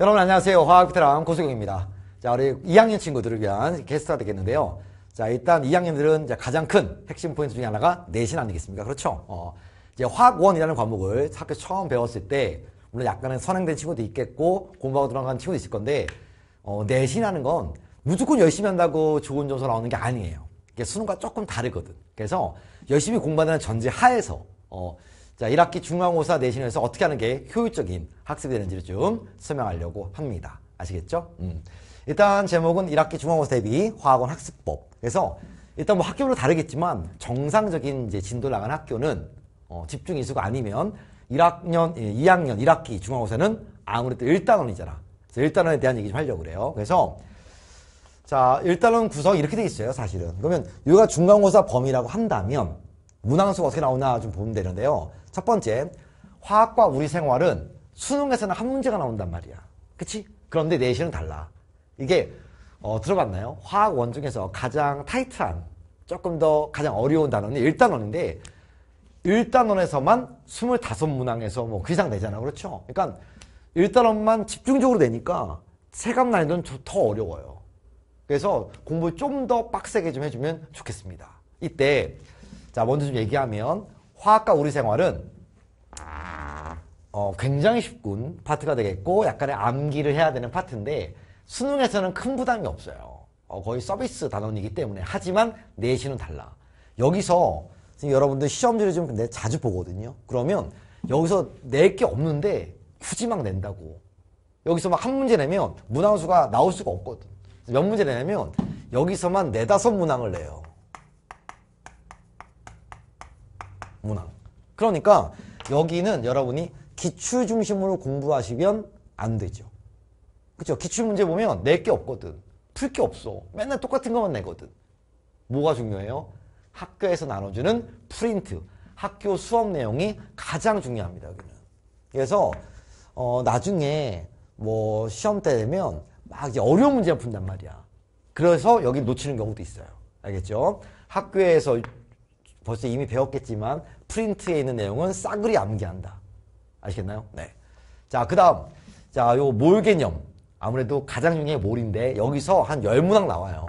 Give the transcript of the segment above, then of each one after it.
여러분 안녕하세요. 화학비테랑 고수경입니다. 자, 우리 2학년 친구들을 위한 게스트가 되겠는데요. 자, 일단 2학년들은 가장 큰 핵심 포인트 중에 하나가 내신 아니겠습니까? 그렇죠? 어, 이제 화학원이라는 과목을 학교 처음 배웠을 때 물론 약간은 선행된 친구도 있겠고 공부하고 들어간 친구도 있을 건데 어, 내신하는 건 무조건 열심히 한다고 좋은 점수 나오는 게 아니에요. 이게 수능과 조금 다르거든. 그래서 열심히 공부하는 전제 하에서 어, 자, 1학기 중앙고사 내신에서 어떻게 하는 게 효율적인 학습이 되는지를 좀 설명하려고 합니다. 아시겠죠? 음. 일단 제목은 1학기 중앙고사 대비 화학원 학습법. 그래서 일단 뭐 학교별로 다르겠지만 정상적인 이제 진도 나간 학교는 어, 집중 이수가 아니면 1학년, 예, 2학년, 1학기 중앙고사는 아무래도 1단원이잖아. 그래서 1단원에 대한 얘기 좀 하려고 그래요. 그래서 자, 1단원 구성이 이렇게 돼 있어요, 사실은. 그러면 여기가 중간고사 범위라고 한다면 문항수가 어떻게 나오나 좀 보면 되는데요. 첫 번째, 화학과 우리 생활은 수능에서는 한 문제가 나온단 말이야. 그치? 그런데 내신은 달라. 이게 어, 들어봤나요? 화학 원 중에서 가장 타이트한, 조금 더 가장 어려운 단원이 1단원인데 1단원에서만 25문항에서 뭐 그 이상 되잖아. 그렇죠? 그러니까 1단원만 집중적으로 내니까 체감 난이도는 더 어려워요. 그래서 공부 좀 더 빡세게 좀 해주면 좋겠습니다. 이때 자, 먼저 좀 얘기하면 화학과 우리 생활은 어, 굉장히 쉽군 파트가 되겠고 약간의 암기를 해야 되는 파트인데 수능에서는 큰 부담이 없어요. 어, 거의 서비스 단원이기 때문에 하지만 내신은 달라. 여기서 여러분들 시험지를 좀 근데 자주 보거든요. 그러면 여기서 낼 게 없는데 굳이 막 낸다고. 여기서 막 한 문제 내면 문항수가 나올 수가 없거든. 몇 문제 내냐면 여기서만 네다섯 문항을 내요. 문항. 그러니까 여기는 여러분이 기출 중심으로 공부하시면 안 되죠. 그쵸 기출 문제 보면 낼 게 없거든. 풀 게 없어. 맨날 똑같은 것만 내거든. 뭐가 중요해요? 학교에서 나눠주는 프린트, 학교 수업 내용이 가장 중요합니다. 여기는. 그래서 어, 나중에 뭐 시험 때 되면 막 이제 어려운 문제 가 푼단 말이야. 그래서 여기 놓치는 경우도 있어요. 알겠죠? 학교에서 벌써 이미 배웠겠지만 프린트에 있는 내용은 싸그리 암기한다. 아시겠나요? 네. 자, 그 다음. 자, 요몰 개념. 아무래도 가장 중요한 게 몰인데 여기서 한 열문항 나와요.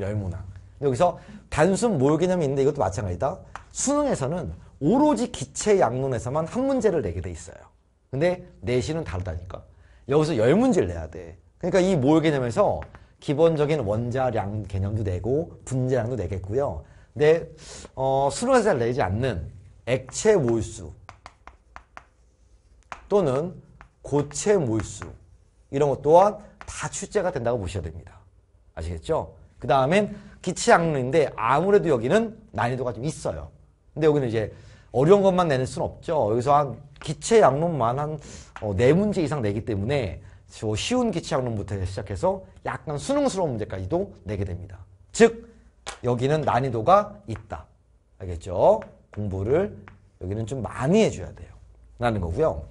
열문항. 여기서 단순 몰 개념이 있는데 이것도 마찬가지다. 수능에서는 오로지 기체 양론에서만 한 문제를 내게 돼 있어요. 근데 내신은 다르다니까. 여기서 열문제를 내야 돼. 그러니까 이 몰 개념에서 기본적인 원자량 개념도 내고 분자량도 내겠고요. 근데 어, 수로에서 잘 내지 않는 액체 몰수 또는 고체 몰수 이런 것 또한 다 출제가 된다고 보셔야 됩니다. 아시겠죠? 그 다음엔 기체학론인데 아무래도 여기는 난이도가 좀 있어요. 근데 여기는 이제 어려운 것만 내는 수는 없죠. 여기서 한 기체 양론만 한네 어, 문제 이상 내기 때문에 쉬운 기체학론부터 시작해서 약간 수능스러운 문제까지도 내게 됩니다. 즉 여기는 난이도가 있다. 알겠죠? 공부를 여기는 좀 많이 해줘야 돼요. 라는 거고요.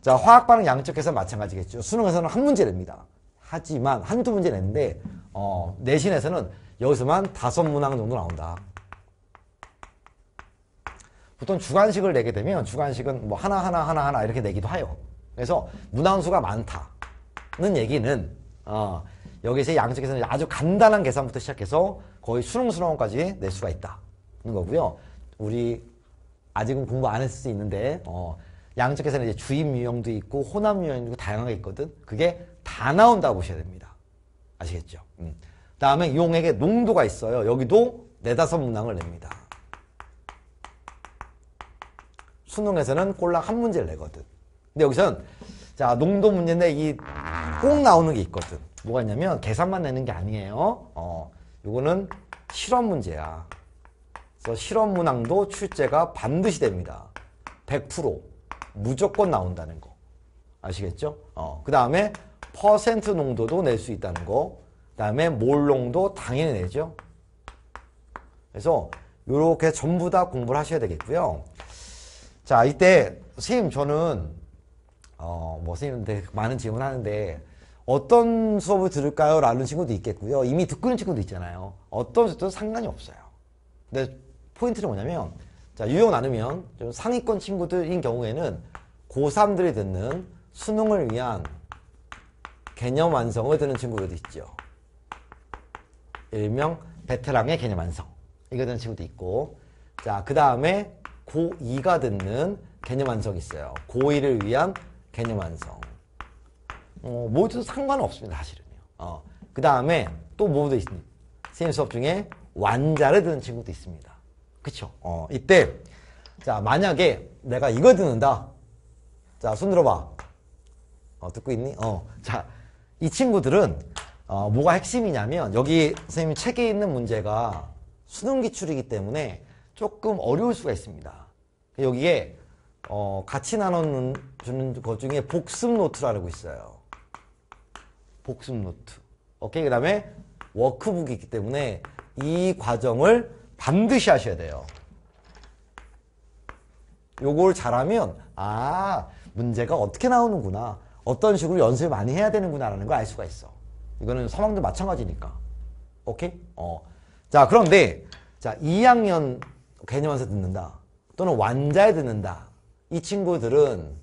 자 화학 반응 양적 계서 마찬가지겠죠. 수능에서는 한 문제 냅니다. 하지만 한두 문제 냈는데 어, 내신에서는 여기서만 다섯 문항 정도 나온다. 보통 주관식을 내게 되면 주관식은 뭐 하나 하나 하나 하나 이렇게 내기도 해요. 그래서 문항수가 많다. 는 얘기는 어, 여기서 양적에서는 아주 간단한 계산부터 시작해서 거의 수능 수능원까지 낼 수가 있다는 거고요. 우리 아직은 공부 안 했을 수 있는데 어, 양적 계산에 이제 주입 유형도 있고 혼합 유형도 있고 다양하게 있거든. 그게 다 나온다고 보셔야 됩니다. 아시겠죠? 음. 다음에 용액의 농도가 있어요. 여기도 네다섯 문항을 냅니다. 수능에서는 꼴랑 한 문제를 내거든. 근데 여기서는 자 농도 문제인데 이꼭 나오는 게 있거든. 뭐가 있냐면 계산만 내는 게 아니에요. 어, 이거는 실험 문제야. 그래서 실험 문항도 출제가 반드시 됩니다. 100% 무조건 나온다는 거. 아시겠죠? 어, 그 다음에 퍼센트 농도도 낼 수 있다는 거. 그 다음에 몰농도 당연히 내죠. 그래서 이렇게 전부 다 공부를 하셔야 되겠고요. 자 이때 선생님 저는 어, 뭐 선생님한테 많은 질문하는데 어떤 수업을 들을까요? 라는 친구도 있겠고요. 이미 듣고 있는 친구도 있잖아요. 어떤 수업도 상관이 없어요. 근데 포인트는 뭐냐면 자, 유형 나누면 좀 상위권 친구들인 경우에는 고3들이 듣는 수능을 위한 개념 완성을 듣는 친구들도 있죠. 일명 베테랑의 개념 완성. 이거 듣는 친구도 있고 자, 그 다음에 고2가 듣는 개념 완성이 있어요. 고1을 위한 개념 완성. 어, 모두상관 없습니다. 사실은요. 어, 그 다음에 또 뭐도 있습니다. 선생님 수업 중에 완자를 듣는 친구도 있습니다. 그쵸? 어, 이때 자 만약에 내가 이걸 듣는다. 자 손 들어봐. 어, 듣고 있니? 어, 자이 친구들은 어, 뭐가 핵심이냐면 여기 선생님 책에 있는 문제가 수능 기출이기 때문에 조금 어려울 수가 있습니다. 여기에 어, 같이 나눠주는 것 중에 복습 노트라고 있어요. 복습 노트. 오케이? 그 다음에 워크북이 있기 때문에 이 과정을 반드시 하셔야 돼요. 요걸 잘하면 아 문제가 어떻게 나오는구나 어떤 식으로 연습을 많이 해야 되는구나 라는 걸 알 수가 있어 이거는 서망도 마찬가지니까 오케이? 어. 자 그런데 자 2학년 개념에서 듣는다 또는 완자에 듣는다 이 친구들은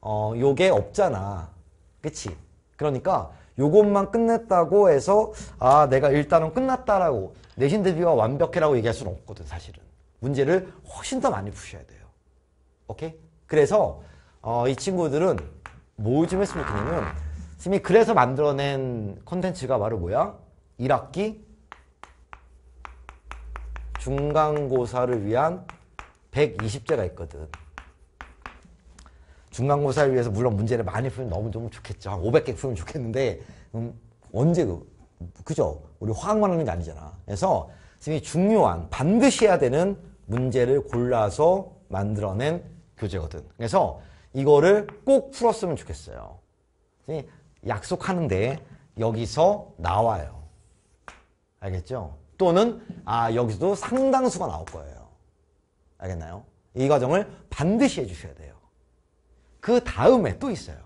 어 요게 없잖아 그치? 그러니까 요것만 끝냈다고 해서 아 내가 일단은 끝났다라고 내신 대비가 완벽해라고 얘기할 수는 없거든 사실은 문제를 훨씬 더 많이 푸셔야 돼요 오케이? 그래서 어, 이 친구들은 뭐좀 했으면 좋겠냐면 선생님이 그래서 만들어낸 컨텐츠가 바로 뭐야? 1학기 중간고사를 위한 120제가 있거든 중간고사를 위해서 물론 문제를 많이 풀면 너무 좀 좋겠죠. 한 500개 풀면 좋겠는데 음, 언제 그, 그죠? 우리 화학만 하는 게 아니잖아. 그래서 선생님이 중요한 반드시 해야 되는 문제를 골라서 만들어낸 교재거든. 그래서 이거를 꼭 풀었으면 좋겠어요. 선생님 약속하는데 여기서 나와요. 알겠죠? 또는 아 여기서도 상당수가 나올 거예요. 알겠나요? 이 과정을 반드시 해주셔야 돼요. 그 다음에 또 있어요.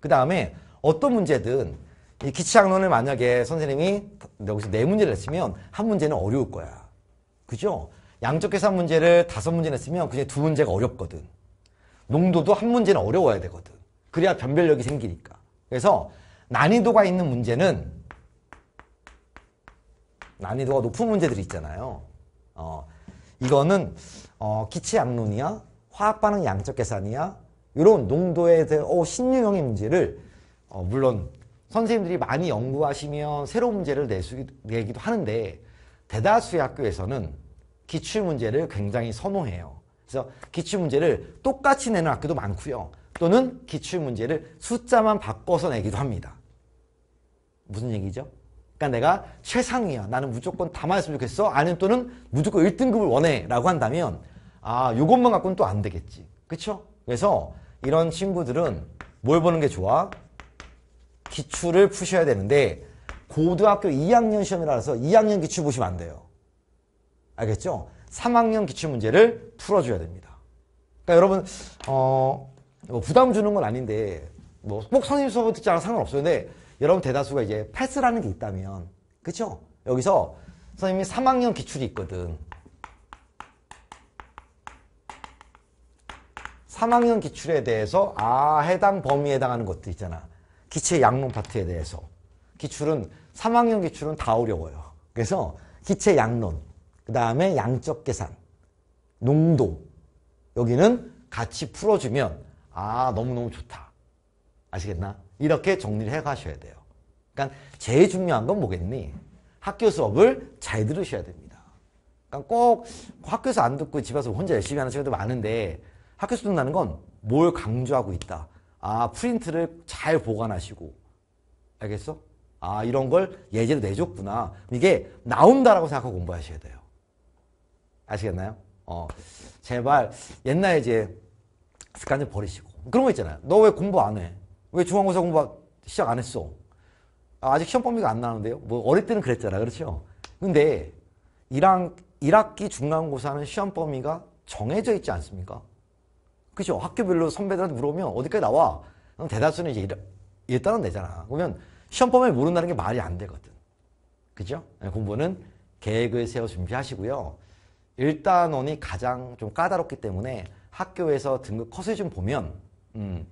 그 다음에 어떤 문제든 이 기치학론을 만약에 선생님이 여기서 네 문제를 했으면한 문제는 어려울 거야. 그죠? 양적 계산 문제를 다섯 문제 냈으면 그게에두 문제가 어렵거든. 농도도 한 문제는 어려워야 되거든. 그래야 변별력이 생기니까. 그래서 난이도가 있는 문제는 난이도가 높은 문제들이 있잖아요. 어, 이거는 어, 기체 양론이야? 화학 반응 양적 계산이야? 이런 농도에 대한 어, 신유형 의문제를 어, 물론 선생님들이 많이 연구하시면 새로운 문제를 내수, 내기도 하는데 대다수의 학교에서는 기출문제를 굉장히 선호해요. 그래서 기출문제를 똑같이 내는 학교도 많고요. 또는 기출문제를 숫자만 바꿔서 내기도 합니다. 무슨 얘기죠? 그러니까 내가 최상위야. 나는 무조건 다 맞았으면 좋겠어. 아니면 또는 무조건 1등급을 원해. 라고 한다면 아, 요것만 갖고는 또 안 되겠지. 그렇죠? 그래서 이런 친구들은 뭘 보는 게 좋아? 기출을 푸셔야 되는데 고등학교 2학년 시험이라서 2학년 기출 보시면 안 돼요. 알겠죠? 3학년 기출 문제를 풀어줘야 됩니다. 그러니까 여러분 어, 뭐 부담 주는 건 아닌데 뭐 꼭 선생님 수업을 듣지 않아 상관없어요. 근데 여러분 대다수가 이제 패스라는 게 있다면 그쵸? 여기서 선생님이 3학년 기출이 있거든. 3학년 기출에 대해서 아 해당 범위에 해당하는 것들 있잖아. 기체 양론 파트에 대해서. 기출은 3학년 기출은 다 어려워요. 그래서 기체 양론, 그 다음에 양적 계산, 농도 여기는 같이 풀어주면 아 너무너무 좋다. 아시겠나? 이렇게 정리를 해가셔야 돼요. 그러니까 제일 중요한 건 뭐겠니? 학교 수업을 잘 들으셔야 됩니다. 그러니까 꼭 학교에서 안 듣고 집에서 혼자 열심히 하는 친구도 많은데 학교 수능라는 건 뭘 강조하고 있다. 아, 프린트를 잘 보관하시고. 알겠어? 아, 이런 걸 예제로 내줬구나. 이게 나온다라고 생각하고 공부하셔야 돼요. 아시겠나요? 어, 제발 옛날에 이제 습관 좀 버리시고. 그런 거 있잖아요. 너 왜 공부 안 해? 왜 중간고사 공부 시작 안 했어? 아, 아직 시험 범위가 안나는데요 뭐, 어릴 때는 그랬잖아. 그렇죠? 근데 1학, 1학기 중간고사는 시험 범위가 정해져 있지 않습니까? 그죠? 학교별로 선배들한테 물어보면 어디까지 나와? 그럼 대다수는 이제 이따 일단은 내잖아. 그러면 시험범위 모른다는 게 말이 안 되거든. 그죠? 네, 공부는 계획을 세워 준비하시고요. 일단원이 가장 좀 까다롭기 때문에 학교에서 등급 컷을 좀 보면 음,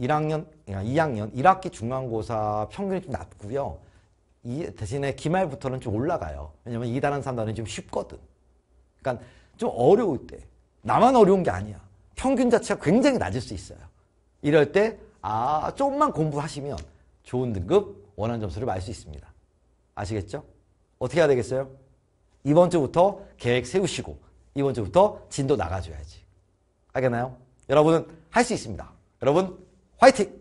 1학년, 2학년, 아, 1학기 중간고사 평균이 좀 낮고요. 이 대신에 기말부터는 좀 올라가요. 왜냐면 2단은 3단은 좀 쉽거든. 그러니까 좀 어려울 때 나만 어려운 게 아니야. 평균 자체가 굉장히 낮을 수 있어요. 이럴 때, 아, 조금만 공부하시면 좋은 등급, 원하는 점수를 말 수 있습니다. 아시겠죠? 어떻게 해야 되겠어요? 이번 주부터 계획 세우시고, 이번 주부터 진도 나가줘야지. 알겠나요? 여러분은 할 수 있습니다. 여러분, 화이팅!